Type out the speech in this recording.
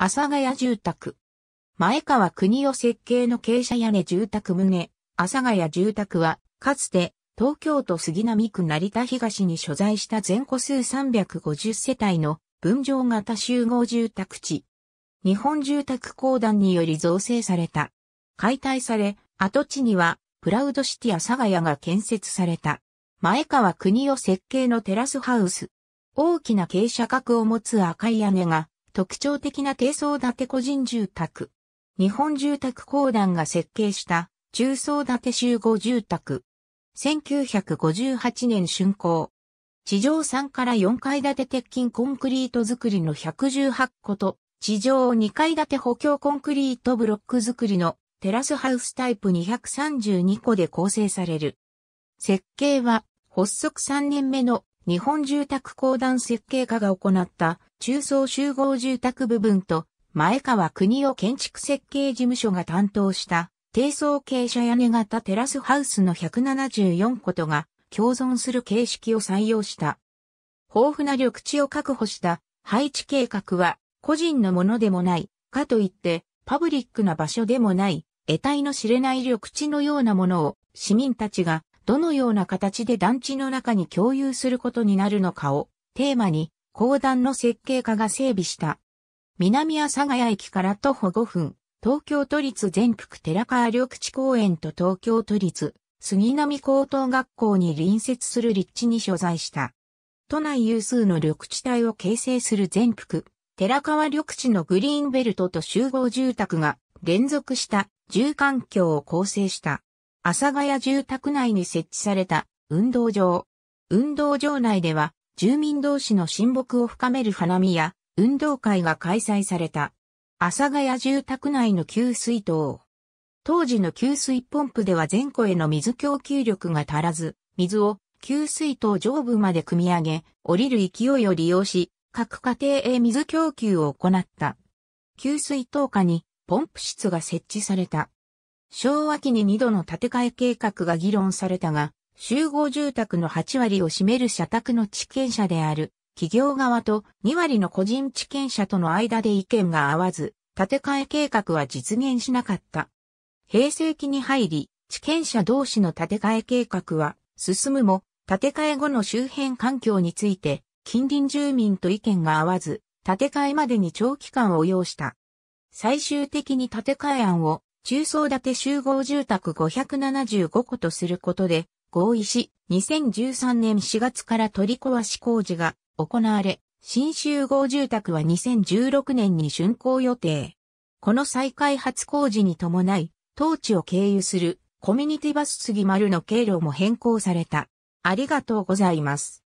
阿佐ヶ谷住宅。前川国夫設計の傾斜屋根住宅棟、阿佐ヶ谷住宅は、かつて、東京都杉並区成田東に所在した全戸数350世帯の分譲型集合住宅地。日本住宅公団により造成された。解体され、跡地には、プラウドシティ阿佐ヶ谷が建設された。前川国夫設計のテラスハウス。大きな傾斜角を持つ赤い屋根が特徴的な低層建て個人住宅。日本住宅公団が設計した中層建て集合住宅。1958年竣工。地上3から4階建て鉄筋コンクリート造りの118個と、地上2階建て補強コンクリートブロック作りのテラスハウスタイプ232個で構成される。設計は発足3年目の日本住宅公団設計課が行った中層集合住宅部分と前川国を建築設計事務所が担当した低層傾斜屋根型テラスハウスの174個とが共存する形式を採用した。豊富な緑地を確保した配置計画は個人のものでもない、かといってパブリックな場所でもない、得体の知れない緑地のようなものを市民たちがどのような形で団地の中に共有することになるのかをテーマに公団の設計家が整備した。南阿佐ヶ谷駅から徒歩5分、東京都立全国寺川緑地公園と東京都立杉並高等学校に隣接する立地に所在した。都内有数の緑地帯を形成する全国寺川緑地のグリーンベルトと集合住宅が連続した住環境を構成した。阿佐ヶ谷住宅内に設置された運動場。運動場内では住民同士の親睦を深める花見や運動会が開催された。阿佐ヶ谷住宅内の給水塔。当時の給水ポンプでは全戸への水供給力が足らず、水を給水塔上部まで汲み上げ、降りる勢いを利用し、各家庭へ水供給を行った。給水塔下にポンプ室が設置された。昭和期に2度の建て替え計画が議論されたが、集合住宅の8割を占める社宅の地権者である企業側と2割の個人地権者との間で意見が合わず、建て替え計画は実現しなかった。平成期に入り、地権者同士の建て替え計画は進むも、建て替え後の周辺環境について、近隣住民と意見が合わず、建て替えまでに長期間を要した。最終的に建て替え案を中層建て集合住宅575戸とすることで合意し、2013年4月から取り壊し工事が行われ、新集合住宅は2016年に竣工予定。この再開発工事に伴い、当地を経由するコミュニティバス杉丸の経路も変更された。ありがとうございます。